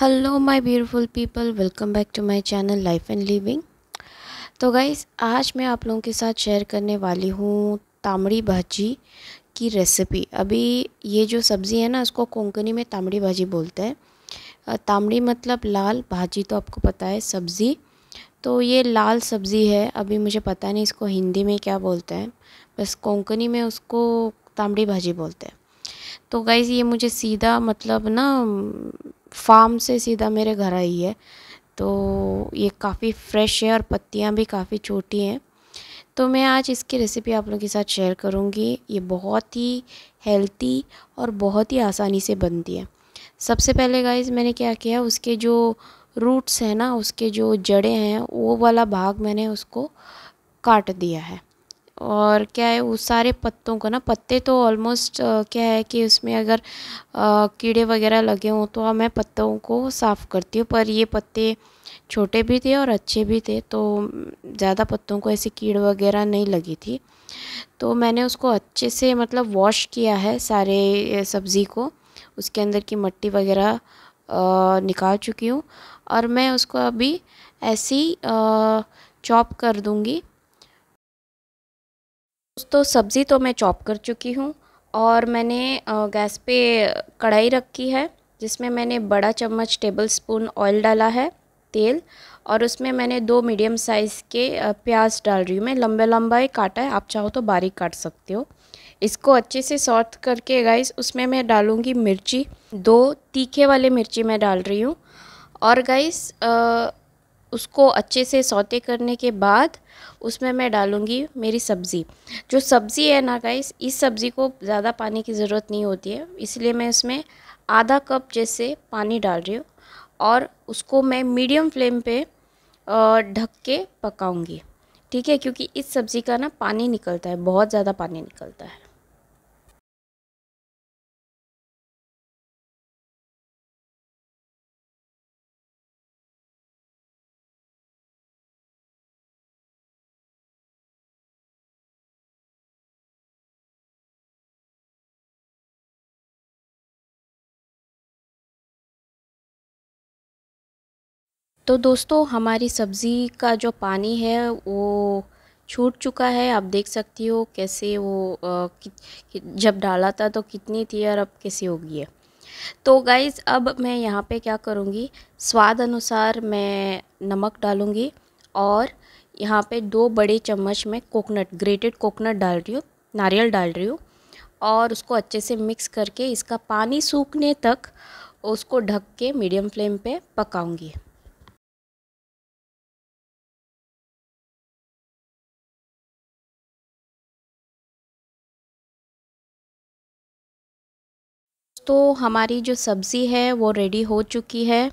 hello my beautiful people welcome back to my channel life and living तो guys आज मैं आप लोगों के साथ शेयर करने वाली हूँ तामड़ी भाजी की रेसिपी अभी ये जो सब्ज़ी है ना उसको कोंकणी में तामड़ी भाजी बोलते हैं तामड़ी मतलब लाल भाजी तो आपको पता है सब्ज़ी तो ये लाल सब्ज़ी है अभी मुझे पता नहीं इसको हिंदी में क्या बोलते हैं बस कोंकणी में उसको तामड़ी भाजी बोलते हैं तो गाइज़ ये मुझे सीधा मतलब ना फार्म से सीधा मेरे घर आई है तो ये काफ़ी फ्रेश है और पत्तियाँ भी काफ़ी छोटी हैं तो मैं आज इसकी रेसिपी आप लोगों के साथ शेयर करूँगी ये बहुत ही हेल्थी और बहुत ही आसानी से बनती है सबसे पहले गाइज मैंने क्या किया उसके जो रूट्स हैं ना उसके जो जड़ें हैं वो वाला भाग मैंने उसको काट दिया है और क्या है उस सारे पत्तों को ना पत्ते तो ऑलमोस्ट क्या है कि उसमें अगर आ, कीड़े वगैरह लगे हों तो मैं पत्तों को साफ़ करती हूँ पर ये पत्ते छोटे भी थे और अच्छे भी थे तो ज़्यादा पत्तों को ऐसी कीड़ वगैरह नहीं लगी थी तो मैंने उसको अच्छे से मतलब वॉश किया है सारे सब्ज़ी को उसके अंदर की मट्टी वगैरह निकाल चुकी हूँ और मैं उसको अभी ऐसी चॉप कर दूँगी दोस्तों सब्ज़ी तो मैं चॉप कर चुकी हूँ और मैंने गैस पे कढ़ाई रखी है जिसमें मैंने बड़ा चम्मच टेबल स्पून ऑयल डाला है तेल और उसमें मैंने दो मीडियम साइज़ के प्याज डाल रही हूँ मैं लंबे लंबा ही काटा है आप चाहो तो बारीक काट सकते हो इसको अच्छे से सॉर्ट करके गाइस उसमें मैं डालूँगी मिर्ची दो तीखे वाले मिर्ची मैं डाल रही हूँ और गाइस उसको अच्छे से सौते करने के बाद उसमें मैं डालूँगी मेरी सब्ज़ी जो सब्ज़ी है ना गाइस इस सब्ज़ी को ज़्यादा पानी की ज़रूरत नहीं होती है इसलिए मैं इसमें आधा कप जैसे पानी डाल रही हूँ और उसको मैं मीडियम फ्लेम पे ढक के पकाऊँगी ठीक है क्योंकि इस सब्ज़ी का ना पानी निकलता है बहुत ज़्यादा पानी निकलता है तो दोस्तों हमारी सब्ज़ी का जो पानी है वो छूट चुका है आप देख सकती हो कैसे वो आ, कि, कि, जब डाला था तो कितनी थी और अब कैसी हो गई है तो गाइज़ अब मैं यहाँ पे क्या करूँगी स्वाद अनुसार मैं नमक डालूँगी और यहाँ पे दो बड़े चम्मच में कोकोनट ग्रेटेड कोकोनट डाल रही हूँ नारियल डाल रही हूँ और उसको अच्छे से मिक्स करके इसका पानी सूखने तक उसको ढक के मीडियम फ्लेम पे पकाऊंगी दोस्तों हमारी जो सब्ज़ी है वो रेडी हो चुकी है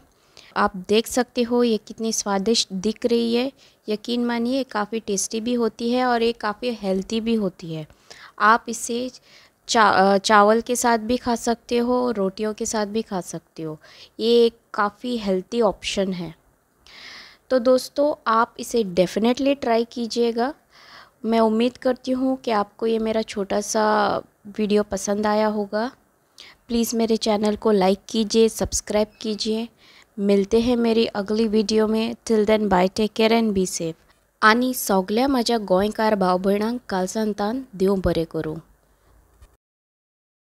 आप देख सकते हो ये कितनी स्वादिष्ट दिख रही है यकीन मानिए काफ़ी टेस्टी भी होती है और ये काफ़ी हेल्थी भी होती है आप इसे चा चावल के साथ भी खा सकते हो रोटियों के साथ भी खा सकते हो ये एक काफ़ी हेल्थी ऑप्शन है तो दोस्तों आप इसे डेफ़िनेटली ट्राई कीजिएगा मैं उम्मीद करती हूँ कि आपको ये मेरा छोटा सा वीडियो पसंद आया होगा प्लीज़ मेरे चैनल को लाइक कीजिए सब्सक्राइब कीजिए मिलते हैं मेरी अगली वीडियो में till then bye take care and be safe आनी सगळ्या मजा गोयकार भाव भयणांक काल देव बरें करूँ